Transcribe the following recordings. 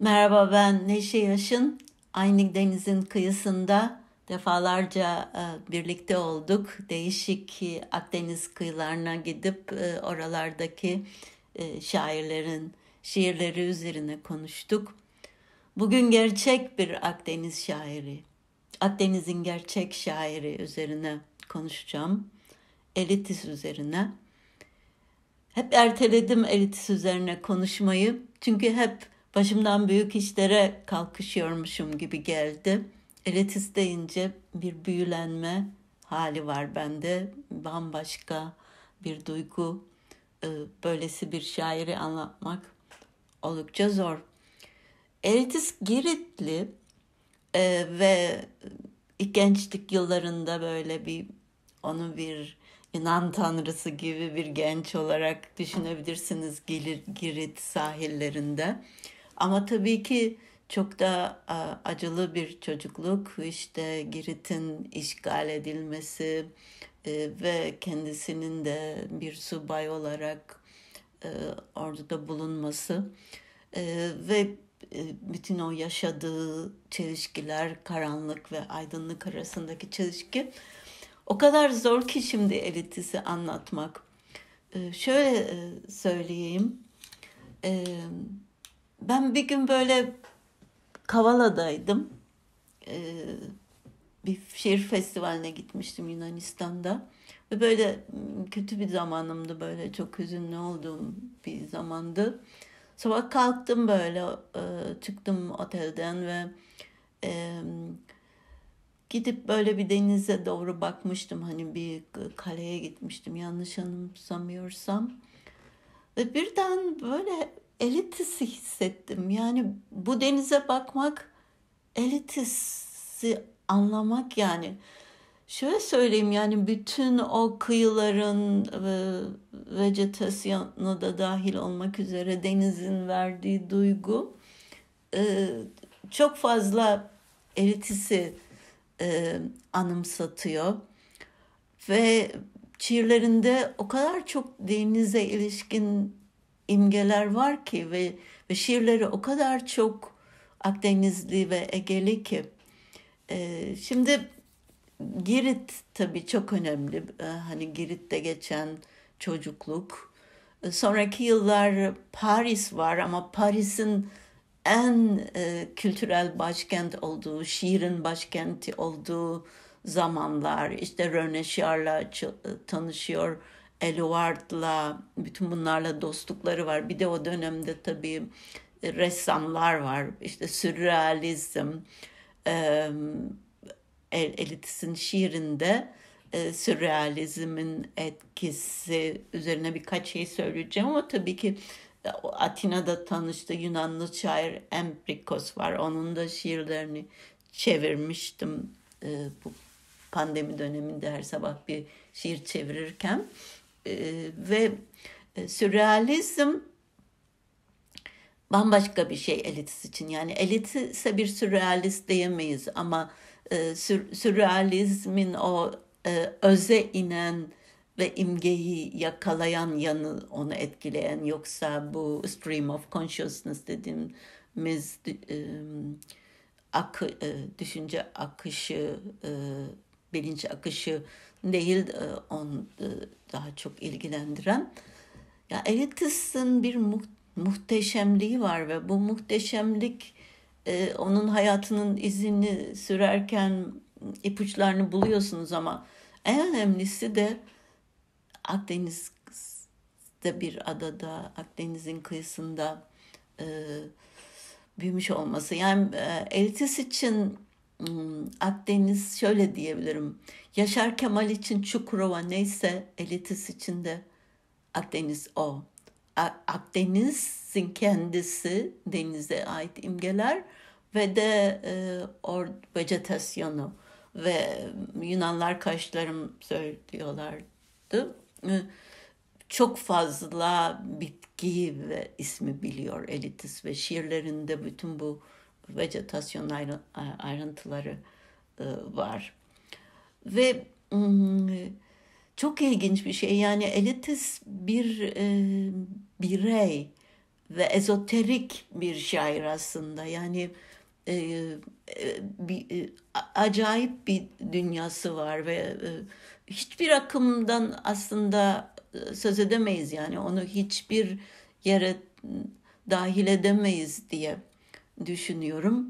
Merhaba ben Neşe Yaşın. Aynı denizin kıyısında defalarca e, birlikte olduk. Değişik e, Akdeniz kıyılarına gidip e, oralardaki şairlerin şiirleri üzerine konuştuk. Bugün gerçek bir Akdeniz şairi, Akdeniz'in gerçek şairi üzerine konuşacağım. Elitis üzerine. Hep erteledim Elitis üzerine konuşmayı. Çünkü hep Başımdan büyük işlere kalkışıyormuşum gibi geldi. Elet deyince bir büyülenme hali var bende. Bambaşka bir duygu. E, böylesi bir şairi anlatmak oldukça zor. Elitis Giritli e, ve gençlik yıllarında böyle bir onu bir inan tanrısı gibi bir genç olarak düşünebilirsiniz Girit sahillerinde. Ama tabii ki çok da acılı bir çocukluk işte Girit'in işgal edilmesi e, ve kendisinin de bir subay olarak e, orduda bulunması e, ve bütün o yaşadığı çelişkiler, karanlık ve aydınlık arasındaki çelişki o kadar zor ki şimdi elitisi anlatmak. Şöyle söyleyeyim. Eee ben bir gün böyle Kavala'daydım. Ee, bir şiir festivaline gitmiştim Yunanistan'da. Ve böyle hmm, kötü bir zamanımdı böyle çok hüzünlü olduğum bir zamandı. Sabah kalktım böyle e, çıktım otelden ve e, gidip böyle bir denize doğru bakmıştım. Hani bir kaleye gitmiştim yanlış anımsamıyorsam. Ve birden böyle elitisi hissettim. Yani bu denize bakmak elitisi anlamak yani. Şöyle söyleyeyim yani bütün o kıyıların ve ıı, vejetasyonu da dahil olmak üzere denizin verdiği duygu ıı, çok fazla elitisi ıı, anımsatıyor. Ve şiirlerinde o kadar çok denize ilişkin imgeler var ki ve, ve şiirleri o kadar çok Akdenizli ve Egeli ki. Ee, şimdi Girit tabii çok önemli. Ee, hani Girit'te geçen çocukluk. Ee, sonraki yıllar Paris var ama Paris'in en e, kültürel başkent olduğu, şiirin başkenti olduğu, zamanlar. İşte Röne Şiar'la ıı, tanışıyor. Eluard'la bütün bunlarla dostlukları var. Bir de o dönemde tabii e, ressamlar var. İşte sürrealizm, elitis'in şiirinde e, sürrealizmin etkisi üzerine birkaç şey söyleyeceğim ama tabii ki e, Atina'da tanıştı Yunanlı şair Emprikos var. Onun da şiirlerini çevirmiştim e, bu pandemi döneminde her sabah bir şiir çevirirken. E, ve e, sürrealizm bambaşka bir şey elitist için. Yani elit ise bir sürrealist diyemeyiz ama e, sürrealizmin o e, öze inen ve imgeyi yakalayan yanı onu etkileyen yoksa bu stream of consciousness dediğimiz e, akı, e, düşünce akışı bilinç akışı değil e, on e, daha çok ilgilendiren. Ya Elitis'in bir muhteşemliği var ve bu muhteşemlik e, onun hayatının izini sürerken ipuçlarını buluyorsunuz ama en önemlisi de Akdeniz'de bir adada, Akdeniz'in kıyısında büyümüş olması. Yani e, için Hmm, Akdeniz şöyle diyebilirim. Yaşar Kemal için Çukurova neyse elitis için de Akdeniz o. Akdeniz'in kendisi denize ait imgeler ve de e, or vejetasyonu ve e, Yunanlar kaşlarım söylüyorlardı. E, çok fazla bitki ve ismi biliyor Elitis ve şiirlerinde bütün bu vejetasyon ayrıntıları e, var. Ve çok ilginç bir şey yani Elitis bir e, birey ve ezoterik bir şair aslında yani e, e bir, acayip bir dünyası var ve e, hiçbir akımdan aslında söz edemeyiz yani onu hiçbir yere dahil edemeyiz diye düşünüyorum.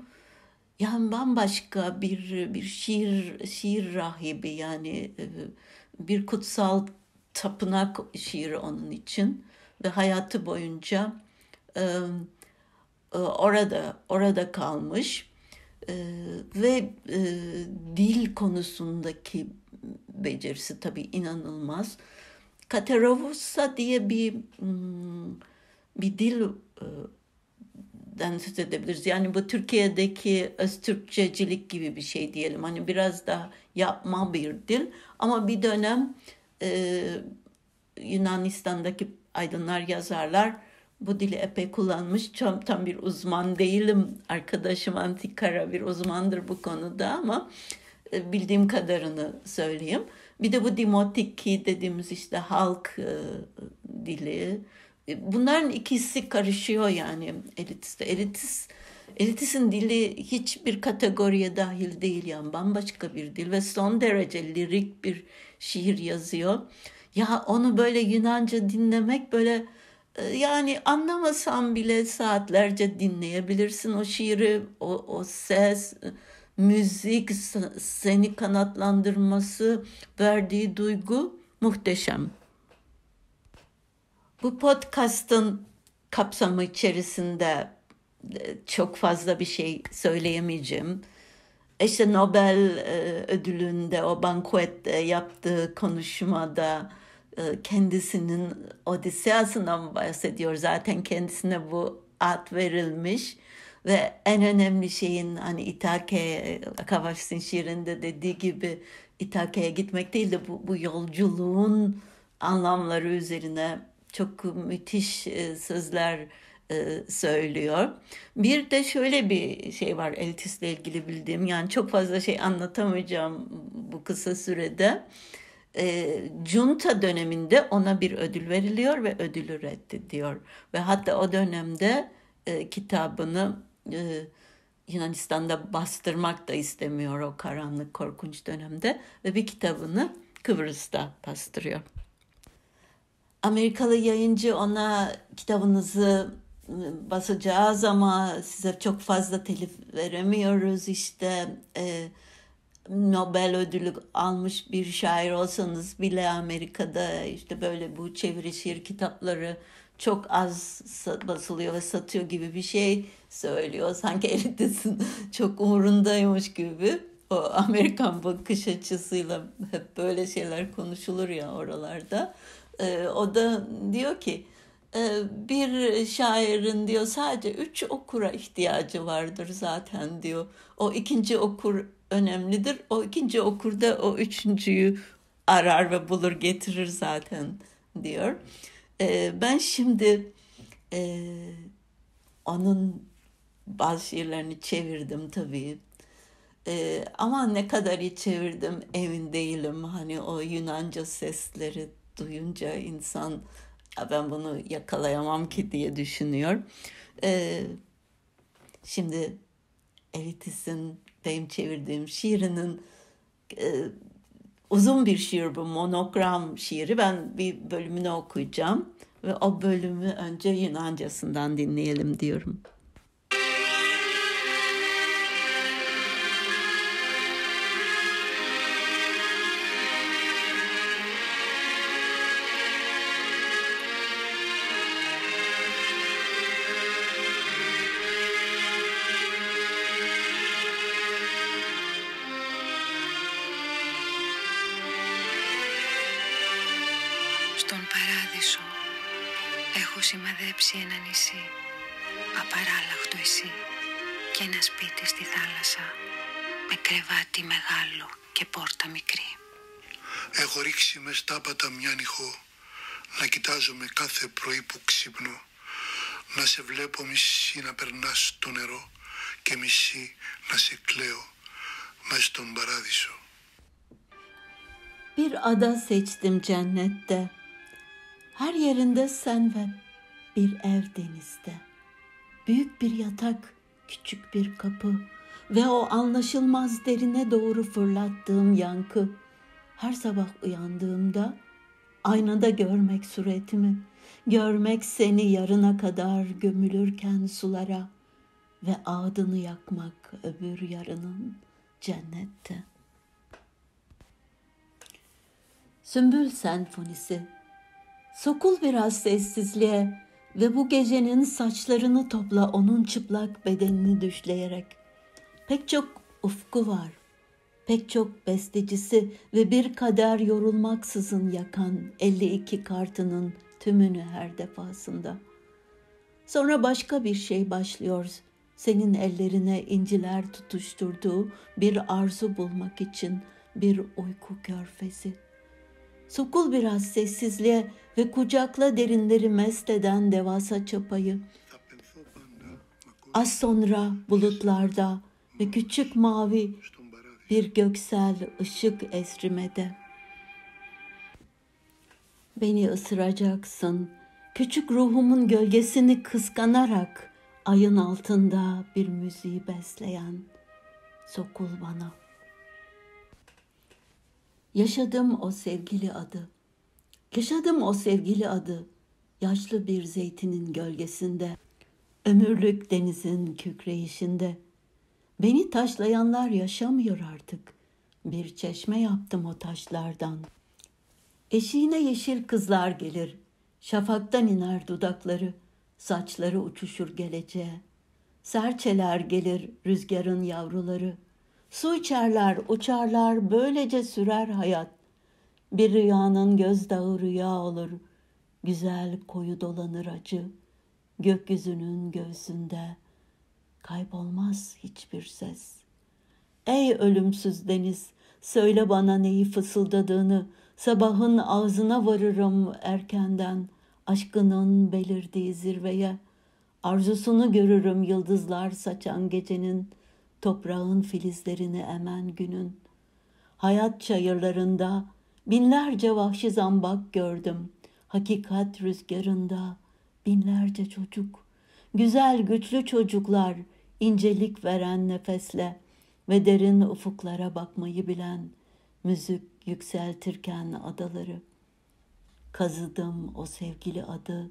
Yani bambaşka bir bir şiir şiir rahibi yani e, bir kutsal tapınak şiiri onun için ve hayatı boyunca e, e, orada orada kalmış ve dil konusundaki becerisi tabii inanılmaz. Katerovusa diye bir hmm, bir dil den söz edebiliriz. Yani bu Türkiye'deki öz Türkçecilik gibi bir şey diyelim. Hani biraz daha yapma bir dil. Ama bir dönem e, Yunanistan'daki aydınlar, yazarlar bu dili epey kullanmış. Çok tam bir uzman değilim. Arkadaşım Antikara bir uzmandır bu konuda ama e, bildiğim kadarını söyleyeyim. Bir de bu dimotiki dediğimiz işte halk e, dili, e, bunların ikisi karışıyor yani elitiste. Elitis, Elitisin dili hiçbir kategoriye dahil değil yani bambaşka bir dil ve son derece lirik bir şiir yazıyor. Ya onu böyle Yunanca dinlemek böyle e, yani anlamasan bile saatlerce dinleyebilirsin o şiiri, o, o ses, müzik, seni kanatlandırması, verdiği duygu muhteşem. Bu podcast'ın kapsamı içerisinde e, çok fazla bir şey söyleyemeyeceğim. İşte Nobel e, ödülünde o bankuette yaptığı konuşmada e, kendisinin Odiseasından bahsediyor. Zaten kendisine bu ad verilmiş ve en önemli şeyin hani İtak'e Kavafis'in şiirinde dediği gibi İtake'ye gitmek değil de bu, bu yolculuğun anlamları üzerine çok müthiş e, sözler e, söylüyor. Bir de şöyle bir şey var Eltis'le ilgili bildiğim yani çok fazla şey anlatamayacağım bu kısa sürede. E, junta döneminde ona bir ödül veriliyor ve ödülü reddediyor. Ve hatta o dönemde e, kitabını e, Yunanistan'da bastırmak da istemiyor o karanlık korkunç dönemde ve bir kitabını Kıbrıs'ta bastırıyor. Amerikalı yayıncı ona kitabınızı ıı, basacağız ama size çok fazla telif veremiyoruz işte e, Nobel ödülü almış bir şair olsanız bile Amerika'da işte böyle bu çeviri şiir kitapları çok az basılıyor ve satıyor gibi bir şey söylüyor. Sanki elitesin çok umurundaymış gibi. O Amerikan bakış açısıyla hep böyle şeyler konuşulur ya oralarda. E, o da diyor ki ee, bir şairin diyor sadece üç okura ihtiyacı vardır zaten diyor. O ikinci okur önemlidir. O ikinci okur da o üçüncüyü arar ve bulur getirir zaten diyor. E, ben şimdi e, onun bazı şiirlerini çevirdim tabii. E, ama ne kadar iyi çevirdim emin değilim. Hani o Yunanca sesleri duyunca insan ben bunu yakalayamam ki diye düşünüyor. Ee, şimdi Elitis'in benim çevirdiğim şiirinin e, uzun bir şiir bu monogram şiiri. Ben bir bölümünü okuyacağım ve o bölümü önce Yunancasından dinleyelim diyorum. σημαδέψει ένα νησί, απαράλλαχτο εσύ και ένα σπίτι στη θάλασσα με κρεβάτι μεγάλο και πόρτα μικρή. Έχω ρίξει με στάπατα μια νυχό να κοιτάζω με κάθε πρωί που ξύπνω να σε βλέπω μισή να περνάς στο νερό και μισή να σε κλαίω μέσα στον παράδεισο. Bir ada seçtim cennette. Her yerinde sen ve bir ev denizde. Büyük bir yatak, küçük bir kapı ve o anlaşılmaz derine doğru fırlattığım yankı. Her sabah uyandığımda aynada görmek suretimi, görmek seni yarına kadar gömülürken sulara ve adını yakmak öbür yarının cennette. Sümbül Senfonisi Sokul biraz sessizliğe, ve bu gecenin saçlarını topla onun çıplak bedenini düşleyerek. Pek çok ufku var, pek çok bestecisi ve bir kader yorulmaksızın yakan 52 kartının tümünü her defasında. Sonra başka bir şey başlıyor. Senin ellerine inciler tutuşturduğu bir arzu bulmak için bir uyku körfezi.'' Sokul biraz sessizliğe ve kucakla derinleri mest eden devasa çapayı. Az sonra bulutlarda ve küçük mavi bir göksel ışık esrimede. Beni ısıracaksın, küçük ruhumun gölgesini kıskanarak ayın altında bir müziği besleyen sokul bana.'' Yaşadım o sevgili adı. Yaşadım o sevgili adı. Yaşlı bir zeytinin gölgesinde, ömürlük denizin kükreyişinde. Beni taşlayanlar yaşamıyor artık. Bir çeşme yaptım o taşlardan. Eşiğine yeşil kızlar gelir. Şafaktan iner dudakları. Saçları uçuşur geleceğe. Serçeler gelir rüzgarın yavruları.'' Su içerler, uçarlar, böylece sürer hayat. Bir rüyanın gözdağı rüya olur. Güzel koyu dolanır acı. Gökyüzünün göğsünde kaybolmaz hiçbir ses. Ey ölümsüz deniz, söyle bana neyi fısıldadığını. Sabahın ağzına varırım erkenden, aşkının belirdiği zirveye. Arzusunu görürüm yıldızlar saçan gecenin.'' toprağın filizlerini emen günün. Hayat çayırlarında binlerce vahşi zambak gördüm. Hakikat rüzgarında binlerce çocuk, güzel güçlü çocuklar, incelik veren nefesle ve derin ufuklara bakmayı bilen, müzik yükseltirken adaları. Kazıdım o sevgili adı,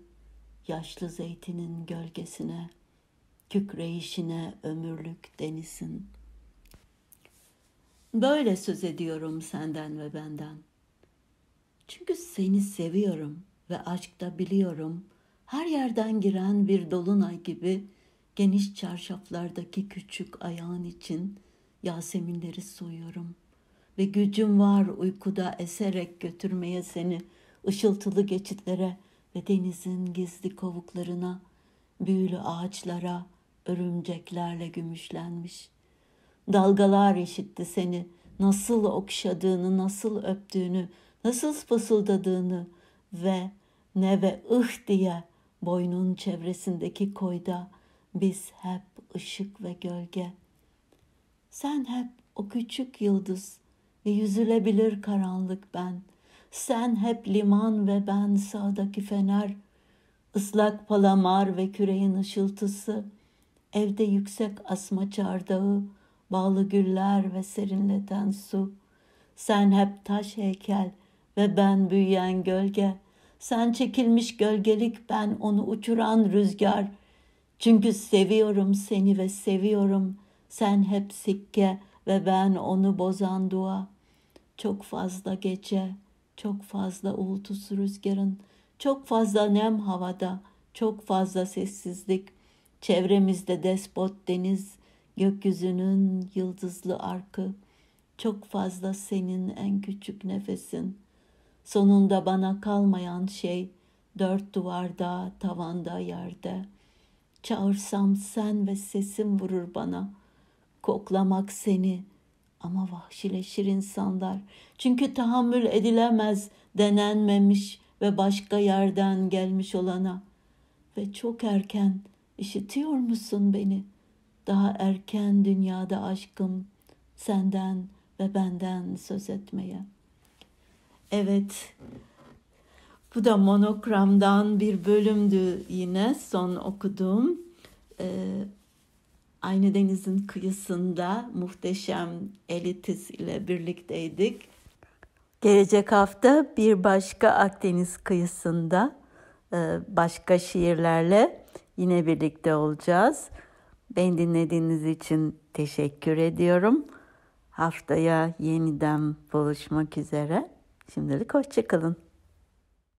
yaşlı zeytinin gölgesine.'' kükreyişine ömürlük denizin. Böyle söz ediyorum senden ve benden. Çünkü seni seviyorum ve aşkta biliyorum her yerden giren bir dolunay gibi geniş çarşaflardaki küçük ayağın için yaseminleri soyuyorum ve gücüm var uykuda eserek götürmeye seni ışıltılı geçitlere ve denizin gizli kovuklarına, büyülü ağaçlara, örümceklerle gümüşlenmiş. Dalgalar eşitti seni, nasıl okşadığını, nasıl öptüğünü, nasıl fısıldadığını ve ne ve ıh diye boynun çevresindeki koyda biz hep ışık ve gölge. Sen hep o küçük yıldız ve yüzülebilir karanlık ben. Sen hep liman ve ben sağdaki fener.'' ıslak palamar ve küreğin ışıltısı, Evde yüksek asma çardağı, bağlı güller ve serinleten su. Sen hep taş heykel ve ben büyüyen gölge. Sen çekilmiş gölgelik, ben onu uçuran rüzgar. Çünkü seviyorum seni ve seviyorum. Sen hep sikke ve ben onu bozan dua. Çok fazla gece, çok fazla uğultusu rüzgarın, çok fazla nem havada, çok fazla sessizlik. Çevremizde despot deniz, gökyüzünün yıldızlı arkı. Çok fazla senin en küçük nefesin. Sonunda bana kalmayan şey dört duvarda, tavanda, yerde. Çağırsam sen ve sesim vurur bana. Koklamak seni ama vahşileşir insanlar. Çünkü tahammül edilemez, denenmemiş ve başka yerden gelmiş olana. Ve çok erken İşitiyor musun beni? Daha erken dünyada aşkım senden ve benden söz etmeye. Evet. Bu da monokramdan bir bölümdü yine son okuduğum. Ee, aynı denizin kıyısında muhteşem Elitis ile birlikteydik. Gelecek hafta bir başka Akdeniz kıyısında e, başka şiirlerle yine birlikte olacağız. Beni dinlediğiniz için teşekkür ediyorum. Haftaya yeniden buluşmak üzere. Şimdilik hoşçakalın.